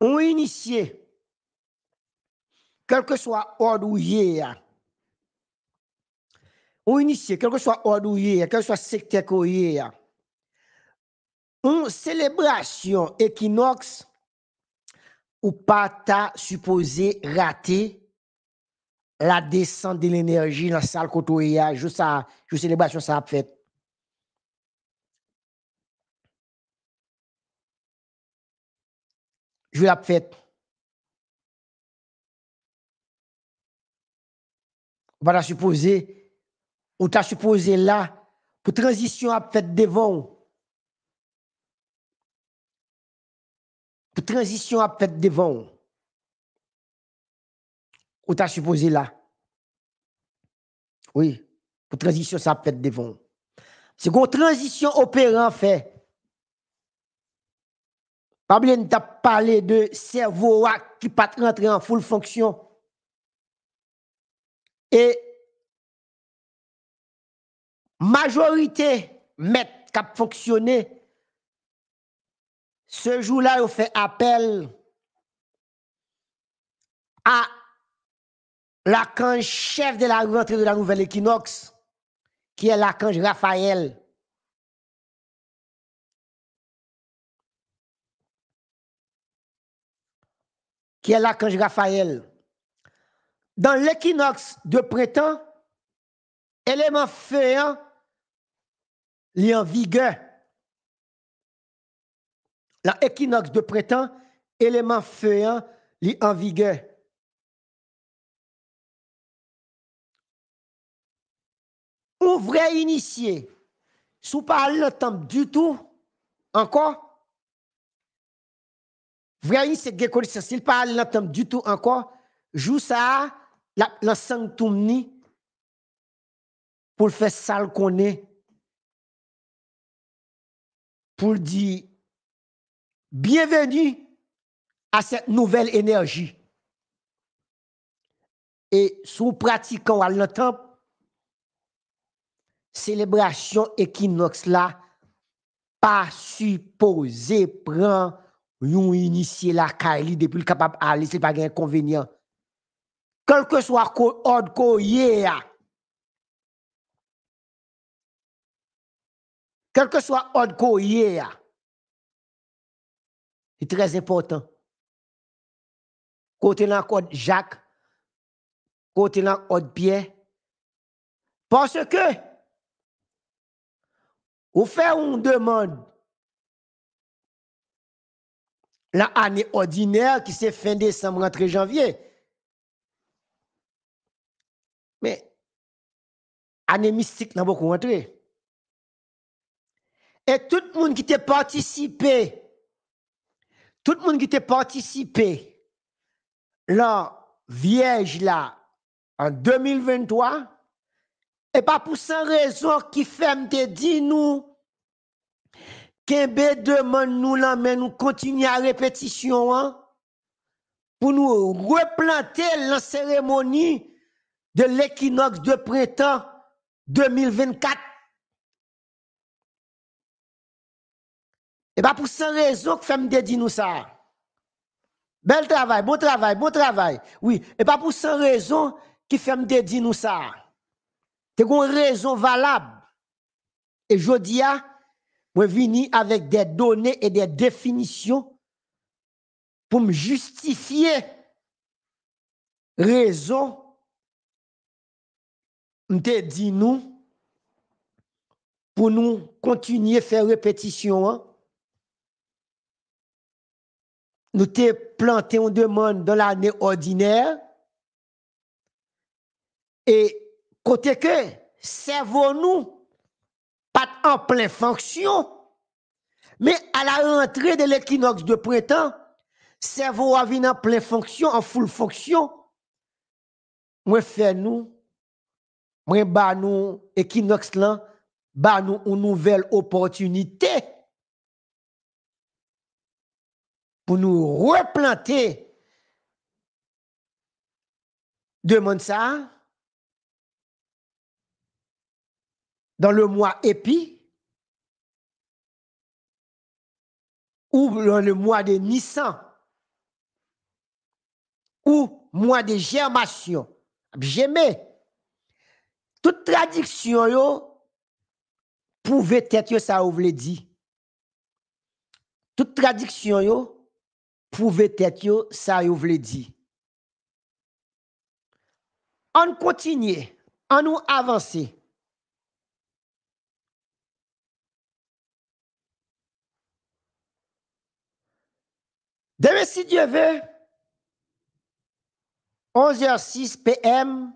Speaker 1: On initié, quel que soit ordre on initié, quel que soit ordre quel que soit secteur une célébration équinoxe ou pas ta supposé rater la descente de l'énergie dans la salle côté juste la célébration ça a fait Jwè la pwèd. Ou ta supposè, ou ta supposè la, pou tranjisyon a pwèd devon. Pou tranjisyon a pwèd devon. Ou ta supposè la. Oui, pou tranjisyon sa pwèd devon. Se kon tranjisyon operan fèd, Pas t'a de parler de cerveau qui pas rentrer en full fonction. Et majorité met qui a fonctionné, ce jour-là, on fait appel à la chef de la rentrée de la nouvelle équinoxe, qui est la Raphaël. qui est je Raphaël. Dans l'équinoxe de printemps, élément féant est en vigueur. L'équinoxe de printemps, élément féant est en vigueur. Un vrai initié, sous pas le temps du tout, encore, Vraiment, voyez, c'est que s'il pas du tout encore, joue ça, la, la pour faire ça qu'on est, pour dire bienvenue à cette nouvelle énergie. Et sous pratiquant à l'entendre, célébration équinoxe là, pas supposé prendre Yon inisye la ka li depil kapap a li, se pa gen konvenyen. Kelke swa kou od kou ye ya. Kelke swa kou od kou ye ya. E trez epotan. Kote nan kou od jak, kote nan kou od piye. Ponske, ou fe ou ou demande, la année ordinaire qui s'est fin décembre, rentrée janvier. Mais, année mystique n'a beaucoup rentré. Et tout le monde qui t'a participé, tout le monde qui t'a participé, la vierge là, en 2023, et pas pour sans raison qui fait me dit nous, Kenbe deman nou la men nou kontinye a repetisyon an, pou nou replante la seremoni de l'ekinox de printan 2024. E ba pou san rezon ki fem dedinousa. Bel travay, bon travay, bon travay. E ba pou san rezon ki fem dedinousa. Te kon rezon valab. E jodi a, mwen vini avèk de donè e de definisyon pou m justifiye rezon m te di nou pou nou kontinye fè repetisyon an. M te plante yon deman dan l'anè ordinè e kote kè servon nou Pat en plen fonksyon, me ala entre de l'Ekinox de printan, servo ravine en plen fonksyon, en full fonksyon, mwen fè nou, mwen ban nou Ekinox lan, ban nou nouvel oportunite, mwen fè pou nou replante de Monsaar, dans le mois épi ou dans le mois de Nissan ou mois de germation. J'aimais. Toute traduction yo pouvait être ça vous voulez Toute traduction pouvait être ça vous voulez dire. On continue, on nous avancer. Demain, si Dieu veut, 11h06 PM,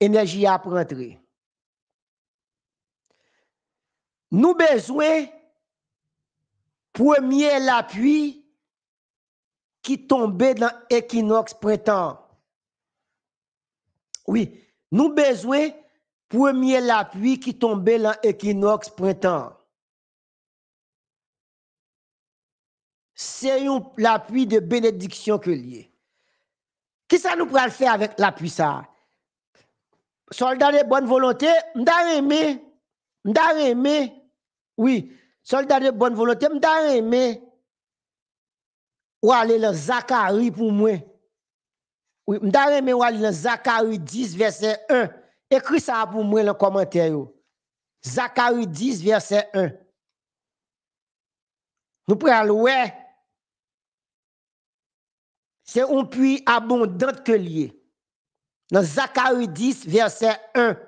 Speaker 1: énergie à rentrer. Nous besoin premier l'appui qui tombait dans l'équinoxe printemps. Oui, nous besoin premier l'appui qui tombait dans l'équinoxe printemps. Ser yon l'apui de benediksyon ke liye. Ki sa nou pral fè avèk l'apui sa? Soldade bonne volonté, mda remè. Mda remè. Oui. Soldade bonne volonté, mda remè. Ou alè l'zakari pou mwen. Mda remè ou alè l'zakari 10 verset 1. Ekri sa pou mwen l'en komentaryo. Zakari 10 verset 1. Nou pral wè. c'est un puits abondant que lié. Dans Zacharie 10, verset 1.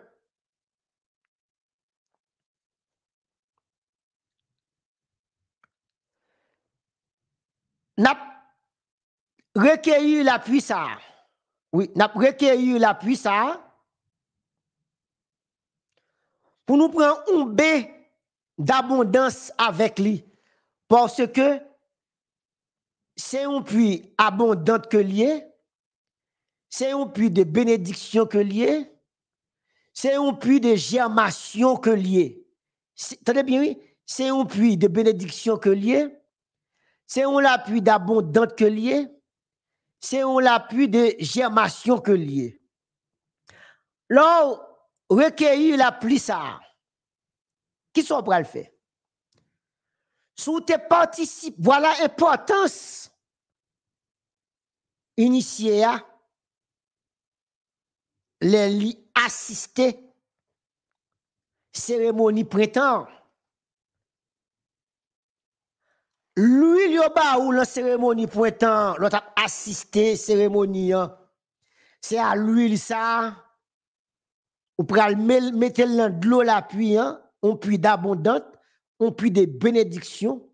Speaker 1: N'a recueilli la puissance. Oui, n'a recueilli la puissance. Pour nous prendre un b d'abondance avec lui. Parce que c'est un puits abondant que lié, c'est un puits de bénédiction que lié, c'est un puits de germation que lié. Tenez bien, oui, c'est un puits de bénédiction que lié, c'est un puits d'abondante que lié, c'est un puits de germation que lié. Là, recueillir la pluie ça, qui sont prêts à le faire? Sous tes voilà l'importance initié à les assister cérémonie printemps. Lui, yoba ou la cérémonie printemps, l'on cérémonie. Hein. C'est à l'huile ça. Ou pral mettre de l'eau la on hein. puis d'abondante, on puis des bénédictions,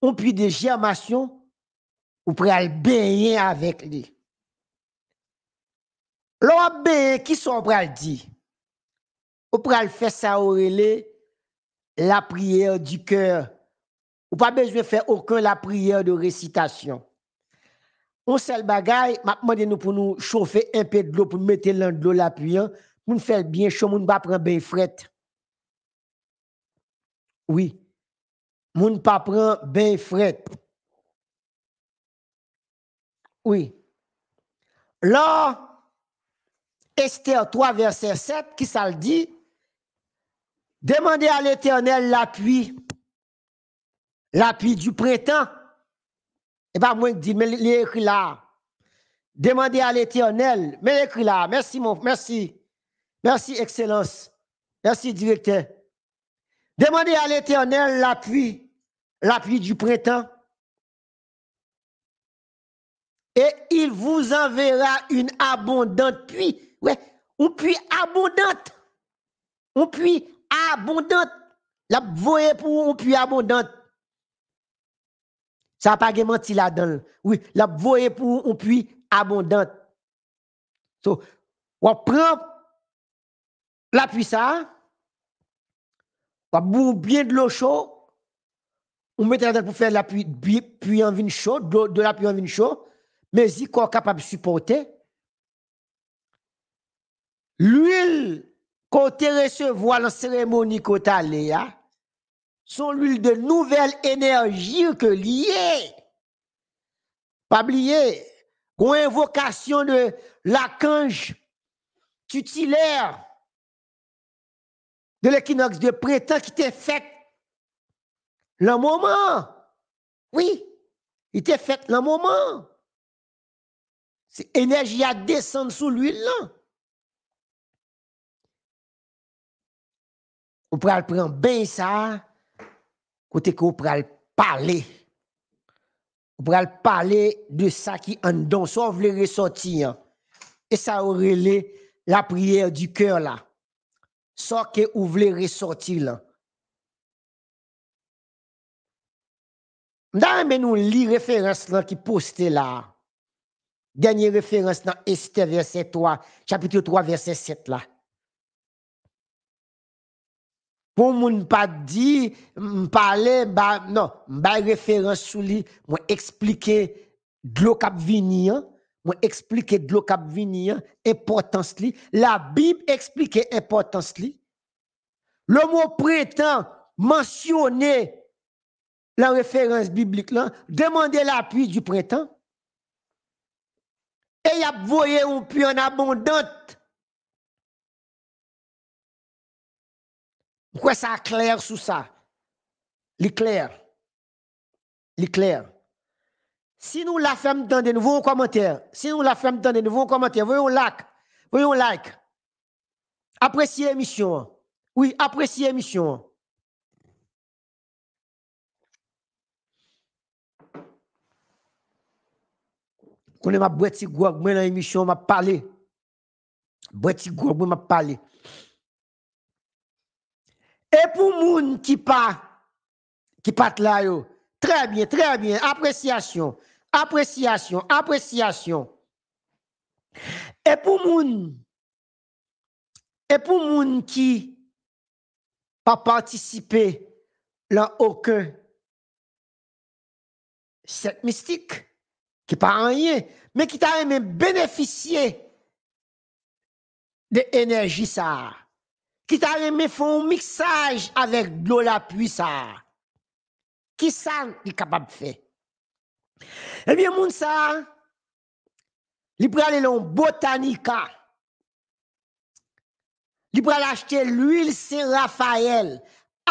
Speaker 1: on puis de germation, Ou pral beyin avèk li. Lo ap beyin, ki son pral di? Ou pral fè saorele la prièr di kèr. Ou pa bezwe fè orkèn la prièr de resitasyon. On sè l bagay, ma pman den nou pou nou chou fè impè d'lò pou mètè l'an d'lò la piyan. Moun fèl biyen chou, moun pa pran beyin fèt. Oui. Moun pa pran beyin fèt. Oui. Là, Esther 3, verset 7, qui ça le dit? Demandez à l'Éternel l'appui, l'appui du printemps. Et bien, moi qui dis, mais il écrit là. Demandez à l'Éternel, mais il écrit là. Merci, mon, merci. Merci, Excellence. Merci, directeur. Demandez à l'Éternel l'appui, l'appui du printemps E il vous enverra une abondante pui. Ou pui abondante. Ou pui abondante. La boye pou ou ou pui abondante. Sa pa gemanti la don. Ou la boye pou ou ou pui abondante. So, wap pran. La pui sa. Wap bou bien de lo chou. Ou mette la don pou fè la pui. Puy en vin chou. De la pui en vin chou. Mais il est capable de supporter. L'huile qu'on recevoir dans la cérémonie qu'on hein, sont l'huile de nouvelle énergie que liée. Pas oublier, qu'on invocation de l'archange tutilaire de l'équinoxe de printemps qui était faite le moment. Oui, il t'est fait le moment. Se enerji a descende sou l'huile lan. Ou pral pran ben sa, kote ko ou pral pale. Ou pral pale de sa ki an don, sa ou vle ressoti lan. E sa ou rele la prier du kœr lan. Sa ke ou vle ressoti lan. Mda men ou li referans lan ki poste la. Dernière référence dans Esther, verset 3, chapitre 3, verset 7 là. Pour ne pas dit parler, bah, non, ma référence sou li, moi expliquer de l'eau kap vini. Hein, moi expliquer de l'eau cap vini, hein, importance li. La Bible explique importance li. Le mot prétend mentionner la référence biblique là, demander l'appui du printemps et y a voyé un puits en abondante. Pourquoi ça clair sous ça? L'éclair. L'éclair. Si nous la ferme dans de nouveaux commentaires, si nous la ferme dans de nouveaux commentaires, voyons like, voyons like. Appréciez l'émission. Oui, appréciez l'émission. konen ma bweti gwag mwen nan emisyon, ma pale. Bweti gwag mwen ma pale. E pou moun ki pa, ki pa tlayo, trebyen, trebyen, apresyasyon, apresyasyon, apresyasyon. E pou moun, e pou moun ki pa pwantisipe la okon set mistik, Ki pa anye, me ki ta reme beneficye de enerji sa. Ki ta reme foun miksaj avek glou la pwi sa. Ki san li kapab fe? Ebyen moun sa, li prale loun botanika. Li prale achete l'uil se Rafael.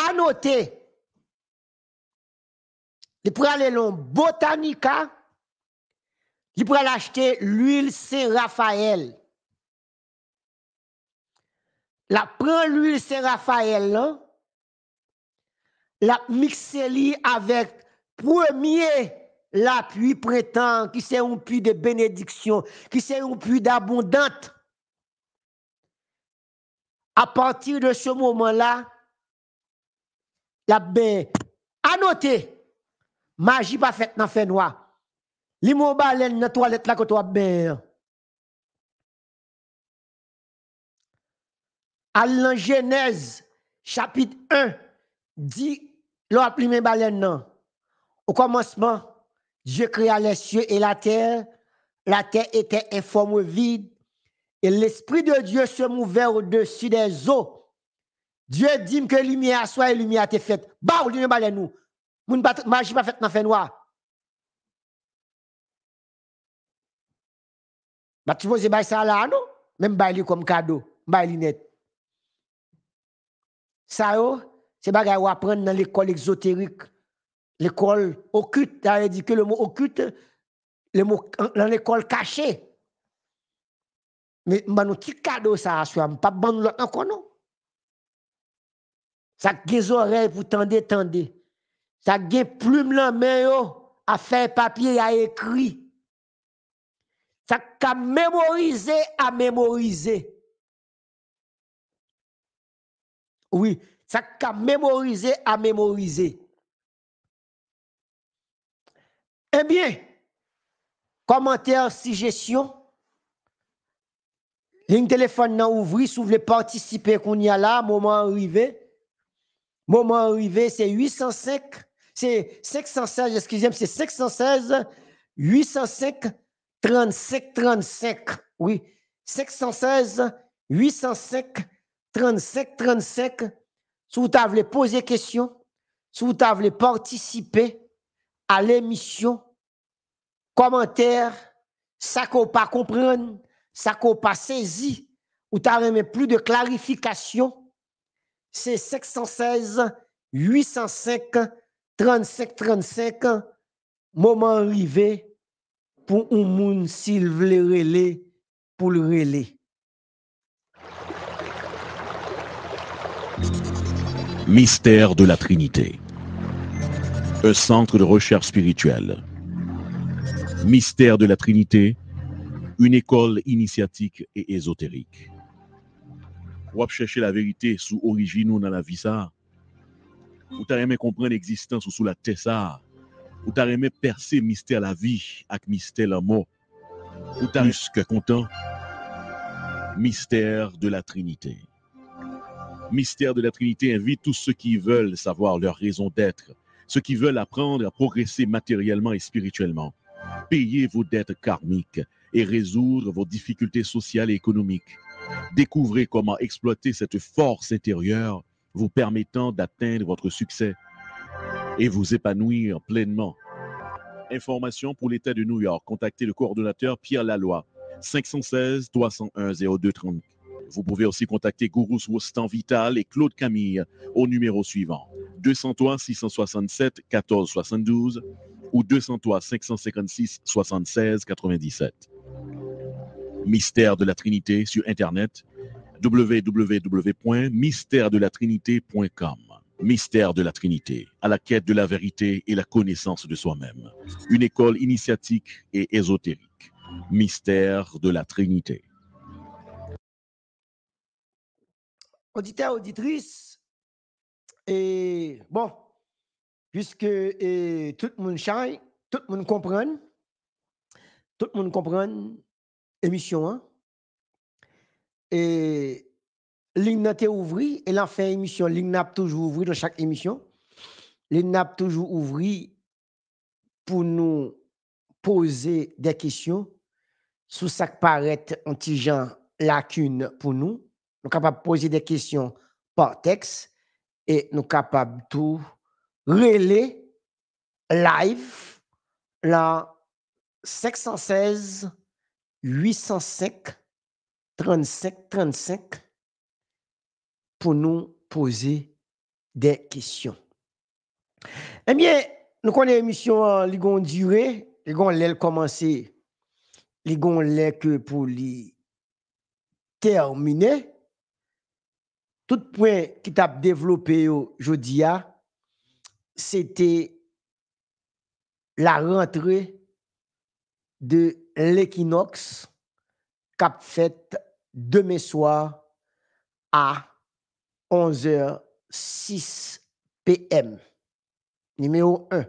Speaker 1: Anote, li prale loun botanika Jipre l'achete l'huile Saint Raphael. La pren l'huile Saint Raphael lan, la mikseli avèk premye la pwi prétan ki se yon pwi de benediksyon, ki se yon pwi d'abondant. A patir de se mouman la, la ben anote magi pa fèt nan fè noua. Li mou balen nan to alet la koto ap ber. Al lan jenèz, chapit 1, di lor ap limen balen nan. Ou komanseman, Diyo kri alè sye e la tèr, la tèr etè e fòm ou vide, e l'esprit de Diyo se mouver ou desi de zo. Diyo dim ke lumiè a swa e lumiè a te fet. Bar ou limen balen nou. Moun patat maji pa fet nan fen wak. Ba ti mwose bay sa la anon, menm bay li kom kado, bay li net. Sa yo, se bagay wapren nan l'ekol exoterik, l'ekol okut, a yedike l'mo okut, l'an l'ekol kaché. Menm ba nou ti kado sa aswa, menm pa ban nou l'an konon. Sa gen zorey pou tende tende, sa gen plume lan men yo, a fey papye, a ekri, Ça qu'a mémorisé à mémoriser. Oui, ça qu'a mémorisé à mémoriser. Eh bien, commentaire suggestion. Ligne téléphone n'a ouvri, si voulez participer qu'on y a là, moment arrivé. Moment arrivé, c'est 805, c'est 516, excusez-moi, c'est 516 805 35 35. Oui, 716 805 35 35. Si vous voulez poser question, si vous voulez participé à l'émission, commentaire, ça qu'on pas comprendre, ça qu'on pas saisi, ou t'as plus de clarification, c'est 716 805 35 35 moment arrivé pour un monde s'il veut relais pour le relais.
Speaker 2: Mystère de la Trinité. Un centre de recherche spirituelle. Mystère de la Trinité, une école initiatique et ésotérique. Pour chercher la vérité sous origine dans la vie ça. Ou t'as comprendre l'existence ou sous la Tessa ça. Ou t'as aimé percer mystère la vie, avec mystère la mot Ou plus hmm. que content. Mystère de la Trinité. Mystère de la Trinité invite tous ceux qui veulent savoir leur raison d'être, ceux qui veulent apprendre à progresser matériellement et spirituellement. Payer vos dettes karmiques et résoudre vos difficultés sociales et économiques. Découvrez comment exploiter cette force intérieure vous permettant d'atteindre votre succès et vous épanouir pleinement. Information pour l'État de New York. Contactez le coordonnateur Pierre Laloy, 516 301 0230. Vous pouvez aussi contacter Gurus Wostan Vital et Claude Camille au numéro suivant 203 667 1472 72 ou 203 556 7697 97. Mystère de la Trinité sur Internet wwwmystère Mystère de la Trinité, à la quête de la vérité et la connaissance de soi-même. Une école initiatique et ésotérique. Mystère de la Trinité.
Speaker 1: Auditeur, auditrice, et bon, puisque tout le monde chante, tout le monde comprend, tout le monde comprend l'émission, hein, et ligne été ouverte et la fait émission, ligne n'a toujours ouverte dans chaque émission. Ligne ouvri toujours ouvert pour nous poser des questions sous sa qui paraît lacune pour nous. Nous sommes capables de poser des questions par texte et nous sommes capables de relayer live la 516 805 35 35 pou nou pose eh euh, euh, ah, de kisyon. Ebyen, nou konen emisyon li gon djure, li gon lè l komansi, li gon lè ke pou li termine, tout pwen ki tap devlope yo jodia, se te la rentre de l'ekinox kap fèt demeswa a jodi. 11 h 6 PM. Numéro 1.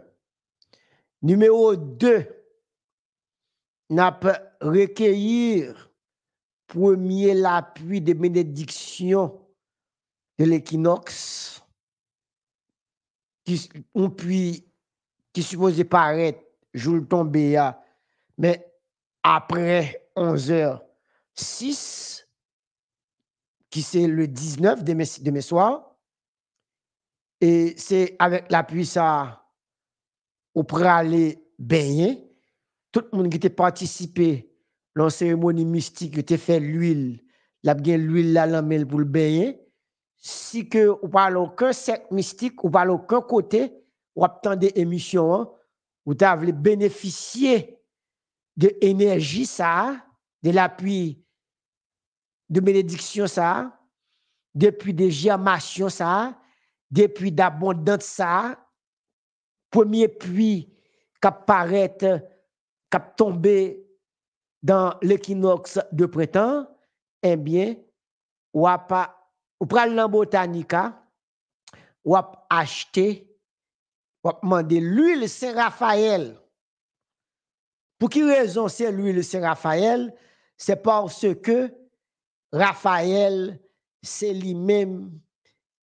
Speaker 1: Numéro 2. N'a pas recueillir premier l'appui des bénédictions de l'équinoxe qui, on puis, qui supposait paraître jour tombé mais après 11 h 6, qui c'est le 19 de mes, Et c'est avec l'appui ça, on pourrait aller baigner. Tout le monde qui était participé à la cérémonie mystique, qui a fait l'huile, la bien l'huile la pour le baigner. Si que on parle aucun secte mystique, on parle aucun côté, on obtient des émissions, hein, ou bénéficier de l'énergie ça, de l'appui de benediksyon sa, de pwi de jiamasyon sa, de pwi da bondant sa, pwemye pwi kap parete, kap tombe dan l'ekinox de pretan, enbyen, wap, ou pral nan botanika, wap achete, wap mande l'uil se Rafael. Pwou ki rezon se l'uil se Rafael, se pwos se ke Raphaël, c'est lui-même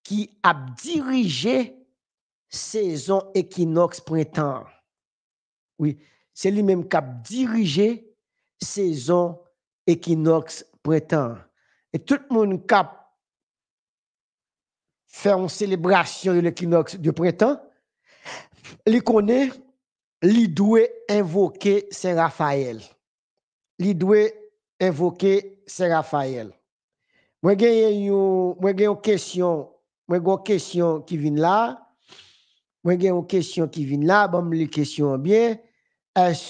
Speaker 1: qui a dirigé saison équinoxe printemps. Oui, c'est lui-même qui a dirigé saison équinoxe printemps. Et tout le monde qui a fait une célébration de l'équinoxe du printemps, il connaît, il doit invoquer Saint Raphaël. Il doit invoquer Saint Raphaël. Mwen gen yon question mwen gen yon question qui vient la, mwen gen yon question qui vient la, bon ce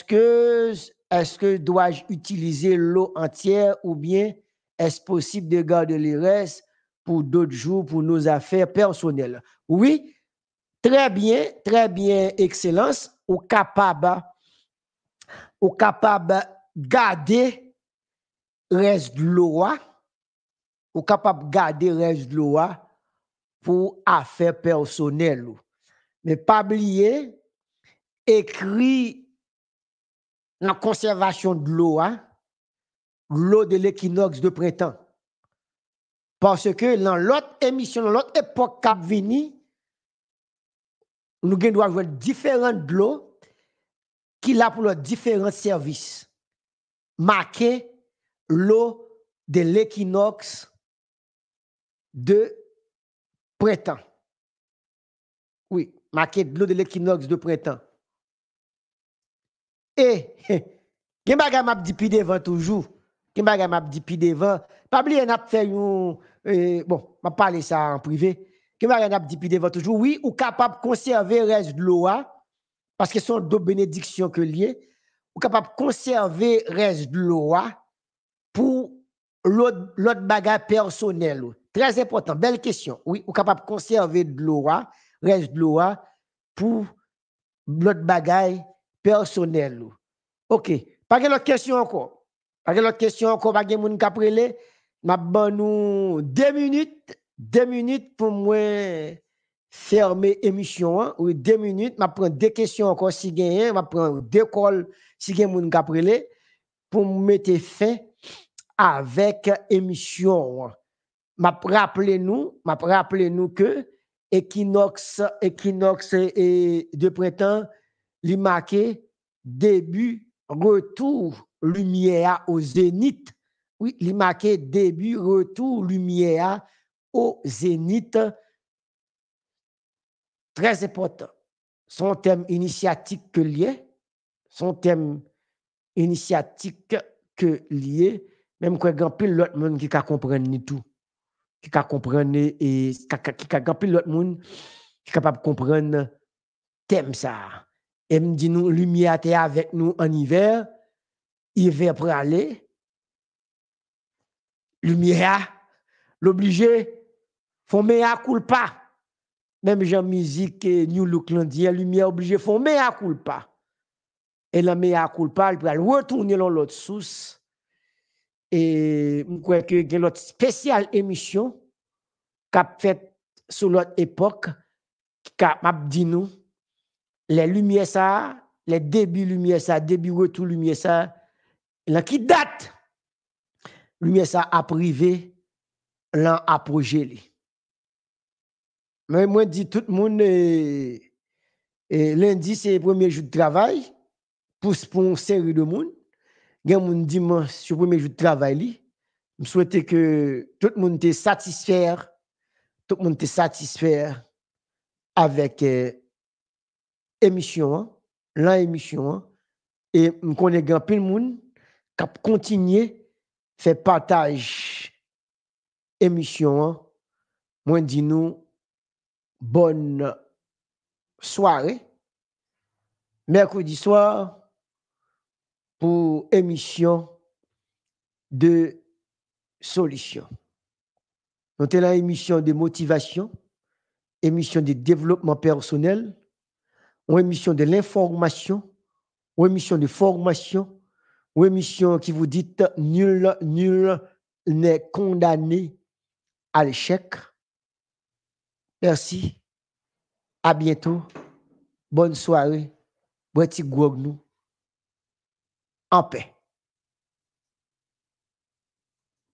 Speaker 1: que est-ce que dois-je utiliser l'eau entière ou bien est-ce possible de garder les restes pour d'autres jours, pour nos affaires personnelles? Oui, très bien, très bien, Excellence, ou capable, ou capable garder reste de l'eau. Ou kapap gade rej l'oa pou afer personel ou. Me pabliye, ekri nan konservasyon l'oa, l'o de l'ekinox de pretan. Pase ke nan lot emisyon, nan lot epok kap vini, nou gen dwa jwen diferent l'o ki la pou l'o diferent servis. de printemps. Oui, marqué de l'eau de l'équinoxe de printemps. Et, qui y a un dit devant toujours. qui y a un dit devant. Pas oublier, e, Bon, je vais parler ça en privé. Qui y a un dit devant toujours. Oui, ou capable de conserver le reste de l'eau. Parce que ce sont deux bénédictions que liées. Ou capable de conserver le reste de l'eau pour l'autre bagage personnel. Très important, belle question. Oui, ou capable de conserver de l'eau, hein, reste de l'eau hein, pour l'autre bagaille personnel. OK. Pas de l'autre question encore. Pas de l'autre question encore. Pas de moun kaprele. Je vais nous deux minutes. Deux minutes pour moi fermer émission. Hein. Oui, deux minutes. Ma prendre deux questions encore si Je vais prendre deux calls si gagne moun kaprele. Pour mettre fin avec émission m'a rappelé nous, m'a nous que équinoxe, équinoxe et de printemps, lui marqué début, retour, lumière au zénith. Oui, il marqué début, retour, lumière au zénith. Très important. Son thème initiatique que lié, son thème initiatique que lié, même quand il y l'autre monde qui comprend ni tout. ki ka komprenne, e ki ka gampil lot moun, ki kapab komprenne, tem sa. E m di nou, Lumia te avek nou an Iver, Iver pou ale, Lumia, l'oblige, foun me a koul pa. Mem jan mizik, e nou l'ouklandia, Lumia oblige, foun me a koul pa. E la me a koul pa, l pou al wotouni lon lot sous. E mwen kwenke gen lot spesyal emisyon kap fet sou lot epok ki kap map di nou le lumiye sa, le debi lumiye sa, debi wotou lumiye sa, la ki dat lumiye sa aprive lan aproje li. Mwen mwen di tout moun e, e, lindi se premier jou de travay pou sponseri de moun gen moun di moun sou pwemejou travay li, m souwete ke tout moun te satisfèr, tout moun te satisfèr avèk emisyon euh, an, lan emisyon an, e m konen gen pil moun kap kontinye fe pataj emisyon an, moun di nou bon soare, merkoudi soare, pour émission de solution. Donc, c'est la émission de motivation, émission de développement personnel, ou émission de l'information, ou émission de formation, ou émission qui vous dit nul, nul n'est condamné à l'échec. Merci. À bientôt. Bonne soirée. Bon en paix.